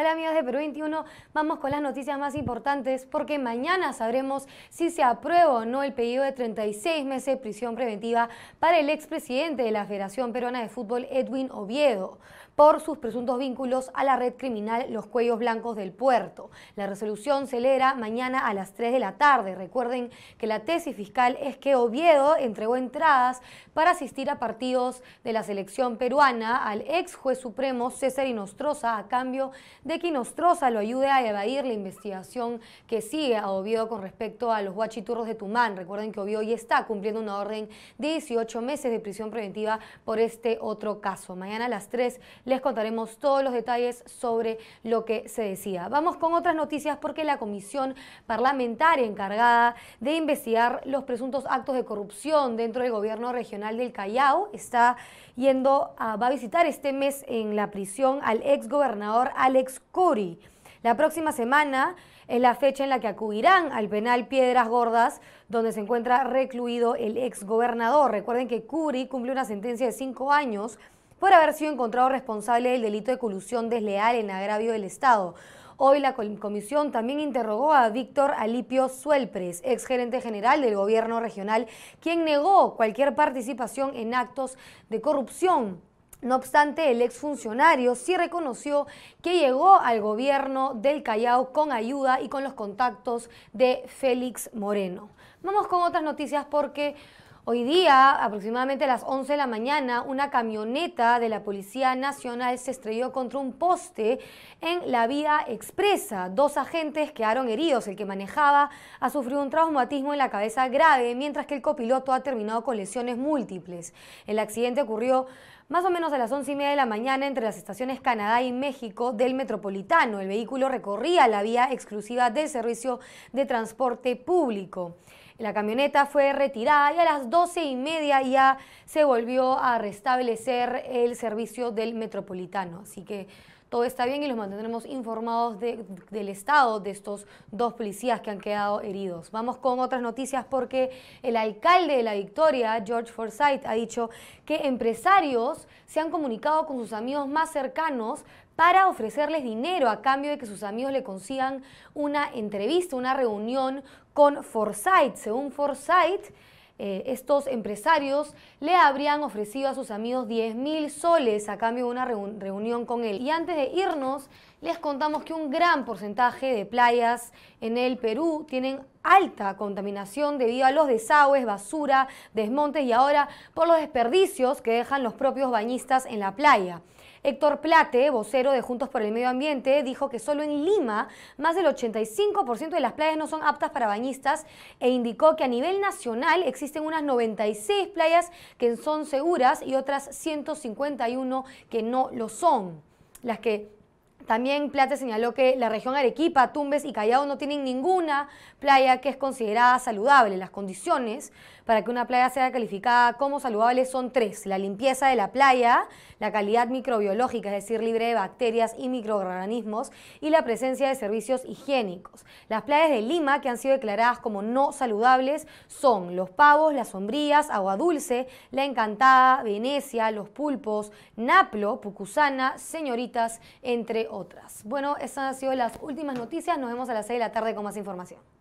Hola amigos de Perú 21, vamos con las noticias más importantes porque mañana sabremos si se aprueba o no el pedido de 36 meses de prisión preventiva para el expresidente de la Federación Peruana de Fútbol, Edwin Oviedo, por sus presuntos vínculos a la red criminal Los Cuellos Blancos del Puerto. La resolución se leerá mañana a las 3 de la tarde. Recuerden que la tesis fiscal es que Oviedo entregó entradas para asistir a partidos de la selección peruana al ex juez supremo César Inostroza a cambio de de que lo ayude a evadir la investigación que sigue a Oviedo con respecto a los guachiturros de Tumán. Recuerden que Oviedo ya está cumpliendo una orden de 18 meses de prisión preventiva por este otro caso. Mañana a las 3 les contaremos todos los detalles sobre lo que se decía. Vamos con otras noticias porque la comisión parlamentaria encargada de investigar los presuntos actos de corrupción dentro del gobierno regional del Callao está yendo va a visitar este mes en la prisión al exgobernador Alex Curi. La próxima semana es la fecha en la que acudirán al penal Piedras Gordas, donde se encuentra recluido el exgobernador. Recuerden que Curi cumple una sentencia de cinco años por haber sido encontrado responsable del delito de colusión desleal en agravio del Estado. Hoy la comisión también interrogó a Víctor Alipio Suelpres, gerente general del gobierno regional, quien negó cualquier participación en actos de corrupción. No obstante, el exfuncionario sí reconoció que llegó al gobierno del Callao con ayuda y con los contactos de Félix Moreno. Vamos con otras noticias porque Hoy día, aproximadamente a las 11 de la mañana, una camioneta de la Policía Nacional se estrelló contra un poste en la vía expresa. Dos agentes quedaron heridos. El que manejaba ha sufrido un traumatismo en la cabeza grave, mientras que el copiloto ha terminado con lesiones múltiples. El accidente ocurrió más o menos a las 11 y media de la mañana entre las estaciones Canadá y México del Metropolitano. El vehículo recorría la vía exclusiva del servicio de transporte público. La camioneta fue retirada y a las doce y media ya se volvió a restablecer el servicio del metropolitano. Así que todo está bien y los mantendremos informados del estado de estos dos policías que han quedado heridos. Vamos con otras noticias porque el alcalde de La Victoria, George Forsyth, ha dicho que empresarios se han comunicado con sus amigos más cercanos para ofrecerles dinero a cambio de que sus amigos le consigan una entrevista, una reunión con Forsyth. Según Forsyth, eh, estos empresarios le habrían ofrecido a sus amigos 10 mil soles a cambio de una reunión con él. Y antes de irnos, les contamos que un gran porcentaje de playas en el Perú tienen alta contaminación debido a los desagües, basura, desmontes y ahora por los desperdicios que dejan los propios bañistas en la playa. Héctor Plate, vocero de Juntos por el Medio Ambiente, dijo que solo en Lima más del 85% de las playas no son aptas para bañistas e indicó que a nivel nacional existen unas 96 playas que son seguras y otras 151 que no lo son. Las que también plate señaló que la región Arequipa, Tumbes y Callao no tienen ninguna playa que es considerada saludable. Las condiciones para que una playa sea calificada como saludable son tres. La limpieza de la playa, la calidad microbiológica, es decir, libre de bacterias y microorganismos, y la presencia de servicios higiénicos. Las playas de Lima que han sido declaradas como no saludables son Los Pavos, Las Sombrías, Agua Dulce, La Encantada, Venecia, Los Pulpos, Naplo, Pucusana, Señoritas, entre otras. Bueno, esas han sido las últimas noticias. Nos vemos a las 6 de la tarde con más información.